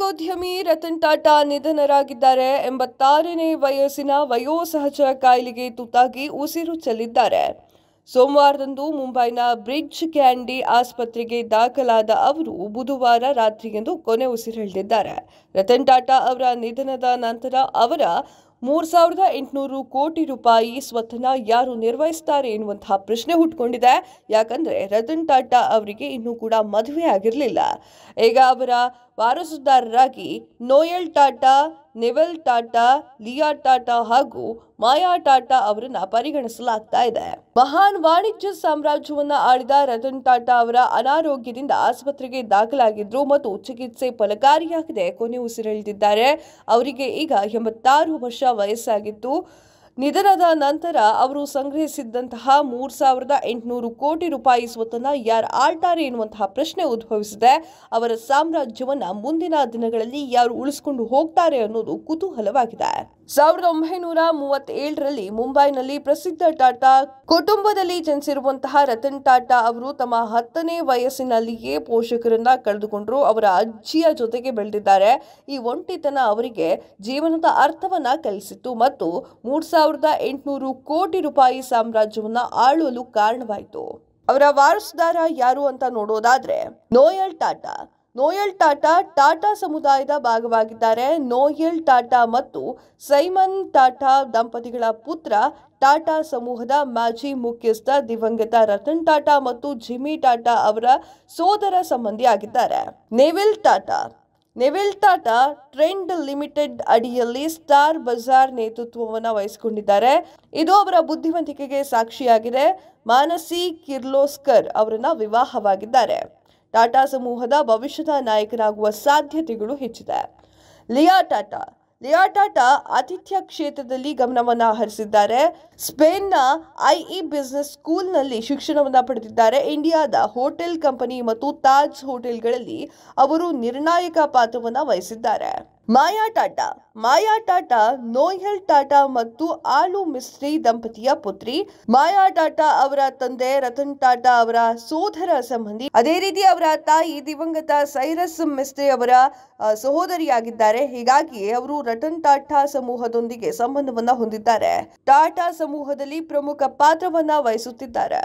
ನಾಯಕೋದ್ಯಮಿ ರತನ್ ಟಾಟಾ ನಿಧನರಾಗಿದ್ದಾರೆ ಎಂಬತ್ತಾರನೇ ವಯಸ್ಸಿನ ವಯೋಸಹಜ ಕಾಯಿಲೆಗೆ ತುತ್ತಾಗಿ ಉಸಿರು ಚೆಲ್ಲಿದ್ದಾರೆ ಸೋಮವಾರದಂದು ಮುಂಬೈನ ಬ್ರಿಡ್ಜ್ ಕ್ಯಾಂಡಿ ಆಸ್ಪತ್ರೆಗೆ ದಾಖಲಾದ ಅವರು ಬುಧವಾರ ರಾತ್ರಿಯಂದು ಕೊನೆ ಉಸಿರೆಳೆದಿದ್ದಾರೆ ರತನ್ ಟಾಟಾ ಅವರ ನಿಧನದ ನಂತರ ಅವರ ಮೂರು ಸಾವಿರದ ಎಂಟುನೂರು ಕೋಟಿ ರೂಪಾಯಿ ಸ್ವತ್ತನ್ನ ಯಾರು ನಿರ್ವಹಿಸ್ತಾರೆ ಎನ್ನುವಂತಹ ಪ್ರಶ್ನೆ ಹುಟ್ಕೊಂಡಿದೆ ಯಾಕಂದ್ರೆ ರತನ್ ಟಾಟಾ ಅವರಿಗೆ ಇನ್ನೂ ಕೂಡ ಮದುವೆ ಆಗಿರಲಿಲ್ಲ ಈಗ ಅವರ ವಾರಸುದಾರರಾಗಿ Noel Tata Neville Tata Leah Tata ಹಾಗೂ ಮಾಯಾ ಟಾಟಾ ಅವರನ್ನ ಪರಿಗಣಿಸಲಾಗ್ತಾ ಇದೆ ಮಹಾನ್ ವಾಣಿಜ್ಯ ಸಾಮ್ರಾಜ್ಯವನ್ನ ಆಳಿದ ರತನ್ ಟಾಟಾ ಅವರ ಅನಾರೋಗ್ಯದಿಂದ ಆಸ್ಪತ್ರೆಗೆ ದಾಖಲಾಗಿದ್ರು ಮತ್ತು ಚಿಕಿತ್ಸೆ ಫಲಕಾರಿಯಾಗಿದೆ ಕೊನೆ ಉಸಿರೆಳೆದಿದ್ದಾರೆ ಅವರಿಗೆ ಈಗ ಎಂಬತ್ತಾರು ವರ್ಷ ವಯಸ್ಸಾಗಿತ್ತು ನಿಧನದ ನಂತರ ಅವರು ಸಂಗ್ರಹಿಸಿದ್ದಂತಹ ಮೂರು ಸಾವಿರದ ಎಂಟುನೂರು ಕೋಟಿ ರೂಪಾಯಿ ಸ್ವತ್ತನ್ನ ಯಾರು ಆಳ್ತಾರೆ ಎನ್ನುವಂತಹ ಪ್ರಶ್ನೆ ಉದ್ಭವಿಸಿದೆ ಅವರ ಸಾಮ್ರಾಜ್ಯವನ್ನ ಮುಂದಿನ ದಿನಗಳಲ್ಲಿ ಯಾರು ಉಳಿಸಿಕೊಂಡು ಹೋಗ್ತಾರೆ ಅನ್ನೋದು ಕುತೂಹಲವಾಗಿದೆ ಸಾವಿರದ ಒಂಬೈನೂರ ಮೂವತ್ತೇಳರಲ್ಲಿ ಮುಂಬೈನಲ್ಲಿ ಪ್ರಸಿದ್ಧ ಟಾಟಾ ಕುಟುಂಬದಲ್ಲಿ ಜನಿಸಿರುವಂತಹ ರತನ್ ಟಾಟಾ ಅವರು ತಮ್ಮ ಹತ್ತನೇ ವಯಸ್ಸಿನಲ್ಲಿಯೇ ಪೋಷಕರನ್ನ ಕಳೆದುಕೊಂಡರು ಅವರ ಅಜ್ಜಿಯ ಜೊತೆಗೆ ಬೆಳೆದಿದ್ದಾರೆ ಈ ಒಂಟಿತನ ಅವರಿಗೆ ಜೀವನದ ಅರ್ಥವನ್ನ ಕಲಿಸಿತ್ತು ಮತ್ತು ಮೂರು ಸಾವಿರದ ಸಾವಿರದ ಎಂಟುನೂರು ಕೋಟಿ ರೂಪಾಯಿ ಸಾಮ್ರಾಜ್ಯವನ್ನು ಆಳಲು ಕಾರಣವಾಯಿತು ಅವರ ವಾರಸುದಾರ ಯಾರು ಅಂತ ನೋಡೋದಾದ್ರೆ ನೋಯಲ್ ಟಾಟಾ ನೋಯಲ್ ಟಾಟಾ ಟಾಟಾ ಸಮುದಾಯದ ಭಾಗವಾಗಿದ್ದಾರೆ ನೋಯಲ್ ಟಾಟಾ ಮತ್ತು ಸೈಮನ್ ಟಾಟಾ ದಂಪತಿಗಳ ಪುತ್ರ ಟಾಟಾ ಸಮೂಹದ ಮಾಜಿ ಮುಖ್ಯಸ್ಥ ದಿವಂಗತ ರತನ್ ಟಾಟಾ ಮತ್ತು ಜಿಮ್ಮಿ ಟಾಟಾ ಅವರ ಸೋದರ ಸಂಬಂಧಿಯಾಗಿದ್ದಾರೆ Neville Tata Tata Trent Limited ಅಡಿಯಲ್ಲಿ ಸ್ಟಾರ್ ಬಜಾರ್ ನೇತೃತ್ವವನ್ನು ವಹಿಸಿಕೊಂಡಿದ್ದಾರೆ ಇದು ಅವರ ಬುದ್ಧಿವಂತಿಕೆಗೆ ಸಾಕ್ಷಿಯಾಗಿದೆ ಮಾನಸಿ ಕಿರ್ಲೋಸ್ಕರ್ ಅವರನ್ನ ವಿವಾಹವಾಗಿದ್ದಾರೆ ಟಾಟಾ ಸಮೂಹದ ಭವಿಷ್ಯದ ನಾಯಕನಾಗುವ ಸಾಧ್ಯತೆಗಳು ಹೆಚ್ಚಿದೆ ಲಿಯಾ ಟಾಟಾ ಟಾಟಾ ಆತಿಥ್ಯ ಕ್ಷೇತ್ರದಲ್ಲಿ ಗಮನವನ್ನು ಹರಿಸಿದ್ದಾರೆ ಸ್ಪೇನ್ನ ಐಇ ಬಿಸ್ನೆಸ್ ಸ್ಕೂಲ್ನಲ್ಲಿ ಶಿಕ್ಷಣವನ್ನು ಪಡೆದಿದ್ದಾರೆ ಇಂಡಿಯಾದ ಹೋಟೆಲ್ ಕಂಪನಿ ಮತ್ತು ತಾಜ್ ಹೋಟೆಲ್ಗಳಲ್ಲಿ ಅವರು ನಿರ್ಣಾಯಕ ಪಾತ್ರವನ್ನು ವಹಿಸಿದ್ದಾರೆ ಮಾಯಾ ಟಾಟಾ ಮಾಯಾ ಟಾಟಾ ನೋಯಲ್ ಟಾಟಾ ಮತ್ತು ಆಲು ಮಿಸ್ತ್ರಿ ದಂಪತಿಯ ಪುತ್ರಿ ಮಾಯಾ ಟಾಟಾ ಅವರ ತಂದೆ ರತನ್ ಟಾಟಾ ಅವರ ಸೋದರ ಸಂಬಂಧಿ ಅದೇ ರೀತಿ ಅವರ ತಾಯಿ ದಿವಂಗತ ಸೈರಸ್ ಮಿಸ್ತ್ರಿ ಅವರ ಸಹೋದರಿಯಾಗಿದ್ದಾರೆ ಹೀಗಾಗಿ ಅವರು ರತನ್ ಟಾಟಾ ಸಮೂಹದೊಂದಿಗೆ ಸಂಬಂಧವನ್ನ ಹೊಂದಿದ್ದಾರೆ ಟಾಟಾ ಸಮೂಹದಲ್ಲಿ ಪ್ರಮುಖ ಪಾತ್ರವನ್ನ ವಹಿಸುತ್ತಿದ್ದಾರೆ